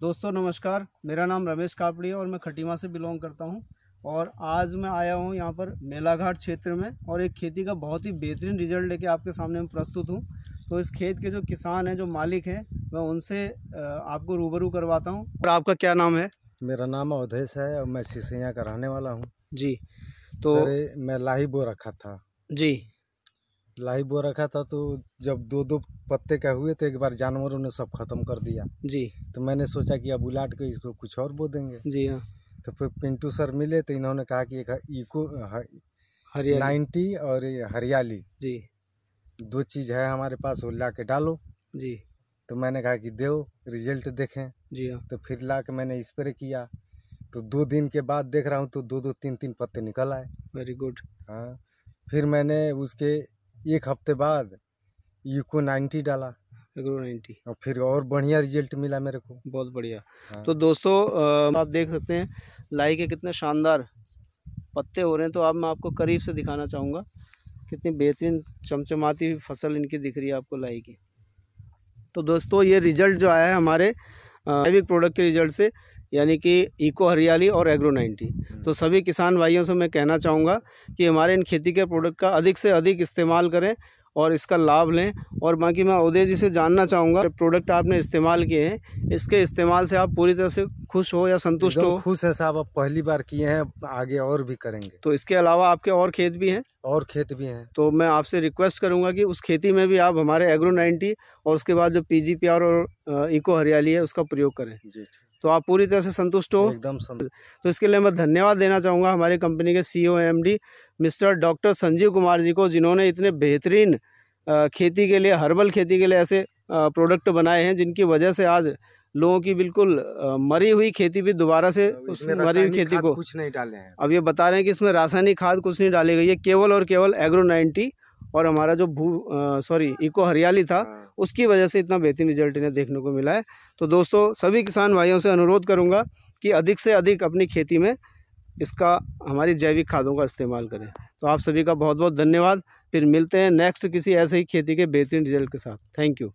दोस्तों नमस्कार मेरा नाम रमेश कापड़ी है और मैं खटीमा से बिलोंग करता हूँ और आज मैं आया हूँ यहाँ पर मेलाघाट क्षेत्र में और एक खेती का बहुत ही बेहतरीन रिजल्ट लेके आपके सामने मैं प्रस्तुत हूँ तो इस खेत के जो किसान हैं जो मालिक हैं मैं उनसे आपको रूबरू करवाता हूँ और आपका क्या नाम है मेरा नाम अवधेश है और मैं सिसैया का रहने वाला हूँ जी तो मैं लाही बो रखा था जी लाही बो रखा था तो जब दो दो पत्ते का हुए तो एक बार जानवरों ने सब खत्म कर दिया जी तो मैंने सोचा कि अब उलाट के इसको कुछ और बो देंगे जी हाँ तो फिर पिंटू सर मिले तो इन्होंने कहा कि एक इको नाइन्टी और हरियाली जी दो चीज़ है हमारे पास वो ला के डालो जी तो मैंने कहा कि देव रिजल्ट देखें जी हाँ तो फिर ला के मैंने स्प्रे किया तो दो दिन के बाद देख रहा हूँ तो दो दो तीन तीन पत्ते निकल आए वेरी गुड हाँ फिर मैंने उसके एक हफ्ते बाद यूको नाइन्टी डाला एग्रो नाइन्टी और फिर और बढ़िया रिजल्ट मिला मेरे को बहुत बढ़िया हाँ। तो दोस्तों आप देख सकते हैं लाई के कितने शानदार पत्ते हो रहे हैं तो अब मैं आपको करीब से दिखाना चाहूँगा कितनी बेहतरीन चमचमाती फसल इनकी दिख रही है आपको लाई की तो दोस्तों ये रिजल्ट जो आया है हमारे जैविक प्रोडक्ट के रिजल्ट से यानी कि इको हरियाली और एग्रो नाइन्टी हम्म। तो सभी किसान भाइयों से मैं कहना चाहूँगा कि हमारे इन खेती के प्रोडक्ट का अधिक से अधिक इस्तेमाल करें और इसका लाभ लें और बाकी मैं उदय जी से जानना चाहूँगा प्रोडक्ट आपने इस्तेमाल किए हैं इसके इस्तेमाल से आप पूरी तरह से खुश हो या संतुष्ट हो खुश है साहब आप पहली बार किए हैं आगे और भी करेंगे तो इसके अलावा आपके और खेत भी हैं और खेत भी हैं तो मैं आपसे रिक्वेस्ट करूँगा कि उस खेती में भी आप हमारे एग्रो नाइन्टी और उसके बाद जो पी और इको हरियाली है उसका प्रयोग करें जी तो आप पूरी तरह से संतुष्ट हो एकदम तो इसके लिए मैं धन्यवाद देना चाहूँगा हमारी कंपनी के C O M D mister doctor Sanjeev Kumar ji को जिन्होंने इतने बेहतरीन खेती के लिए हर्बल खेती के लिए ऐसे प्रोडक्ट बनाए हैं जिनकी वजह से आज लोगों की बिल्कुल मरी हुई खेती भी दोबारा से उस मरी हुई खेती को कुछ नहीं डाले हैं अब ये बता रहे हैं कि इसमें रासायनिक खाद कुछ नहीं डाली गई है केवल और केवल एग्रो नाइन्टी और हमारा जो भू सॉरी इको हरियाली था हाँ। उसकी वजह से इतना बेहतरीन रिजल्ट इन्हें देखने को मिला है तो दोस्तों सभी किसान भाइयों से अनुरोध करूँगा कि अधिक से अधिक अपनी खेती में इसका हमारी जैविक खादों का इस्तेमाल करें तो आप सभी का बहुत बहुत धन्यवाद फिर मिलते हैं नेक्स्ट किसी ऐसे ही खेती के बेहतरीन रिजल्ट के साथ थैंक यू